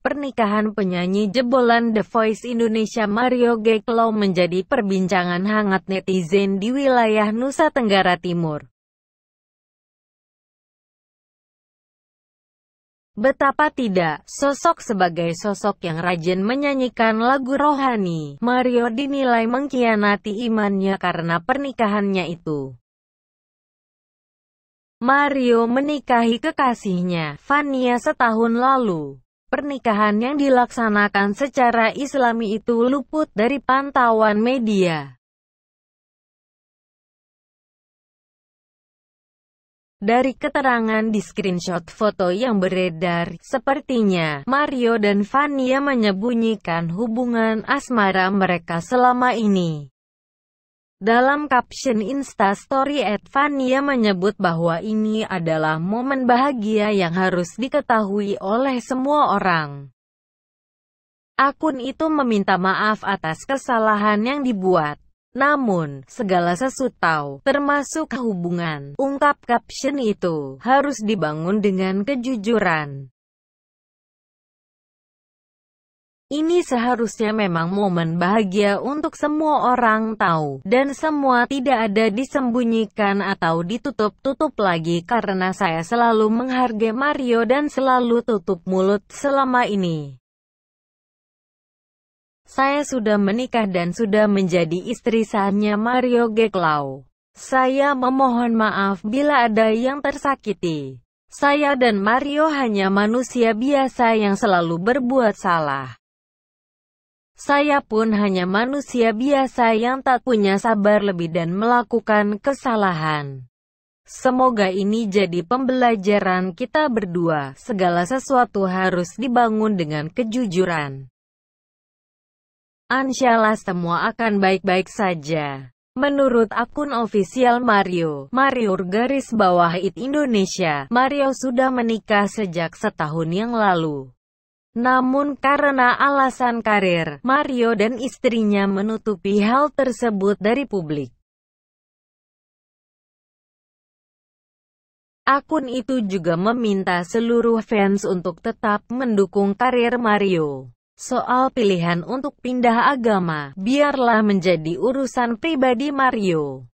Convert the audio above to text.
Pernikahan penyanyi jebolan The Voice Indonesia Mario Geklo menjadi perbincangan hangat netizen di wilayah Nusa Tenggara Timur. Betapa tidak, sosok sebagai sosok yang rajin menyanyikan lagu rohani, Mario dinilai mengkhianati imannya karena pernikahannya itu. Mario menikahi kekasihnya, Vania setahun lalu. Pernikahan yang dilaksanakan secara islami itu luput dari pantauan media. Dari keterangan di screenshot foto yang beredar, sepertinya Mario dan Vania menyembunyikan hubungan asmara mereka selama ini. Dalam caption Instastory Edvania menyebut bahwa ini adalah momen bahagia yang harus diketahui oleh semua orang. Akun itu meminta maaf atas kesalahan yang dibuat. Namun, segala sesuatu, termasuk hubungan, ungkap caption itu, harus dibangun dengan kejujuran. Ini seharusnya memang momen bahagia untuk semua orang tahu, dan semua tidak ada disembunyikan atau ditutup-tutup lagi karena saya selalu menghargai Mario dan selalu tutup mulut selama ini. Saya sudah menikah dan sudah menjadi istri sahnya Mario Geklau. Saya memohon maaf bila ada yang tersakiti. Saya dan Mario hanya manusia biasa yang selalu berbuat salah. Saya pun hanya manusia biasa yang tak punya sabar lebih dan melakukan kesalahan. Semoga ini jadi pembelajaran kita berdua, segala sesuatu harus dibangun dengan kejujuran. Ansyalah semua akan baik-baik saja. Menurut akun ofisial Mario, Mario garis bawah IT Indonesia, Mario sudah menikah sejak setahun yang lalu. Namun karena alasan karir, Mario dan istrinya menutupi hal tersebut dari publik. Akun itu juga meminta seluruh fans untuk tetap mendukung karir Mario. Soal pilihan untuk pindah agama, biarlah menjadi urusan pribadi Mario.